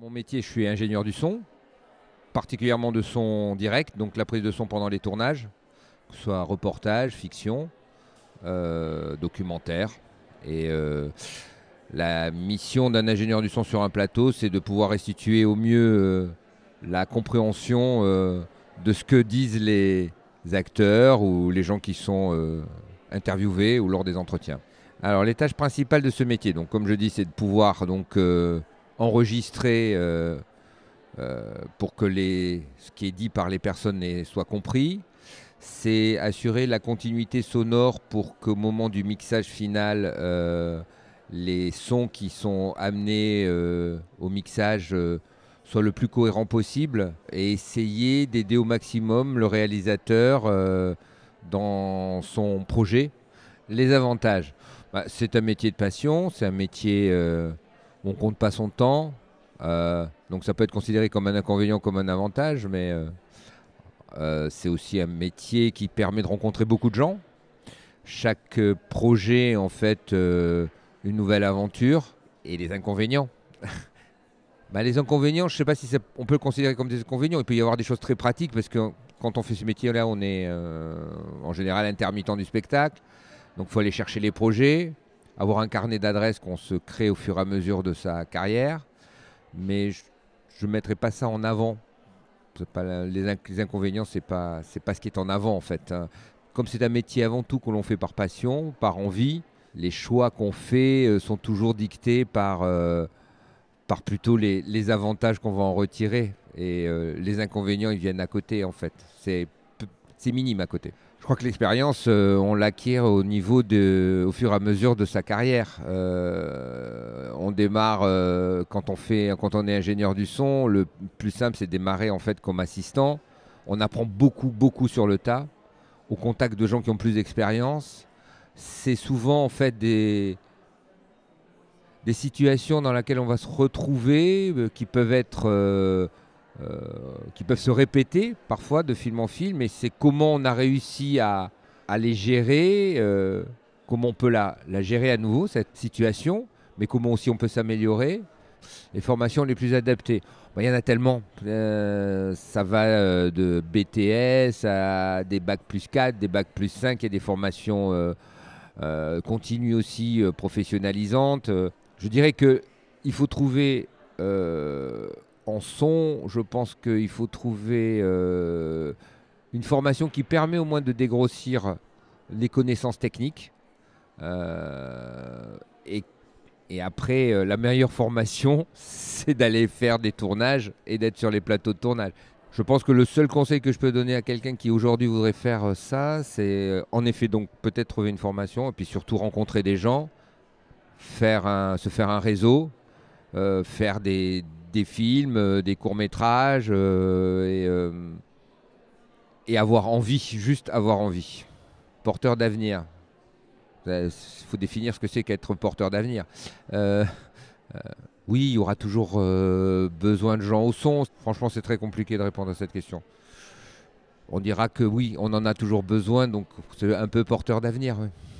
mon métier, je suis ingénieur du son, particulièrement de son direct, donc la prise de son pendant les tournages, que ce soit reportage, fiction, euh, documentaire. Et euh, la mission d'un ingénieur du son sur un plateau, c'est de pouvoir restituer au mieux euh, la compréhension de ce que disent les acteurs ou les gens qui sont interviewés ou lors des entretiens. Alors les tâches principales de ce métier, donc comme je dis, c'est de pouvoir donc enregistrer euh, euh, pour que les, ce qui est dit par les personnes soit compris. C'est assurer la continuité sonore pour qu'au moment du mixage final, euh, les sons qui sont amenés au mixage soient le plus cohérent possible et essayer d'aider au maximum le réalisateur dans son projet. Les avantages. Bah, c'est un métier de passion, c'est un métier on compte pas son temps. Euh, donc ça peut être considéré comme un inconvénient, comme un avantage, mais euh, euh, c'est aussi un métier qui permet de rencontrer beaucoup de gens. Chaque projet, en fait, une nouvelle aventure et les inconvénients. Bah, les inconvénients, je ne sais pas si on peut le considérer comme des inconvénients. Il peut y avoir des choses très pratiques parce que quand on fait ce métier-là, on est en général intermittent du spectacle. Donc il faut aller chercher les projets, avoir un carnet d'adresses qu'on se crée au fur et à mesure de sa carrière. Mais je ne mettrai pas ça en avant. Pas, les, inconvénients, ce n'est pas, pas ce qui est en avant en fait. Hein. Comme c'est un métier avant tout que l'on fait par passion, par envie, les choix qu'on fait euh, sont toujours dictés par, euh, par plutôt les, les avantages qu'on va en retirer. Et euh, les inconvénients, ils viennent à côté en fait. C'est minime à côté. Je crois que l'expérience, euh, on l'acquiert au niveau de, au fur et à mesure de sa carrière. Euh, on démarre euh, quand on fait, quand on est ingénieur du son, le plus simple c'est démarrer en fait comme assistant. On apprend beaucoup, beaucoup sur le tas, au contact de gens qui ont plus d'expérience. C'est souvent en fait des des situations dans lesquelles on va se retrouver, qui peuvent être euh, qui peuvent se répéter parfois de film en film, et c'est comment on a réussi à, à les gérer, euh, comment on peut la, la, gérer à nouveau, cette situation, mais comment aussi on peut s'améliorer. Les formations les plus adaptées, il y en a tellement. Euh, ça va de BTS à des bacs plus 4, des bacs plus 5 et des formations continues aussi professionnalisantes. Je dirais qu'il faut trouver en son, je pense qu'il faut trouver euh, une formation qui permet au moins de dégrossir les connaissances techniques. Euh, et, après, euh, la meilleure formation, c'est d'aller faire des tournages et d'être sur les plateaux de tournage. Je pense que le seul conseil que je peux donner à quelqu'un qui aujourd'hui voudrait faire ça, c'est en effet donc peut-être trouver une formation et puis surtout rencontrer des gens, faire se faire un réseau, faire des, des films, euh, des courts-métrages euh, euh, et, avoir envie, juste avoir envie. Porteur d'avenir. Il faut définir ce que c'est qu'être porteur d'avenir. oui, il y aura toujours besoin de gens au son. Franchement, c'est très compliqué de répondre à cette question. On dira que oui, on en a toujours besoin, donc c'est un peu porteur d'avenir. Oui.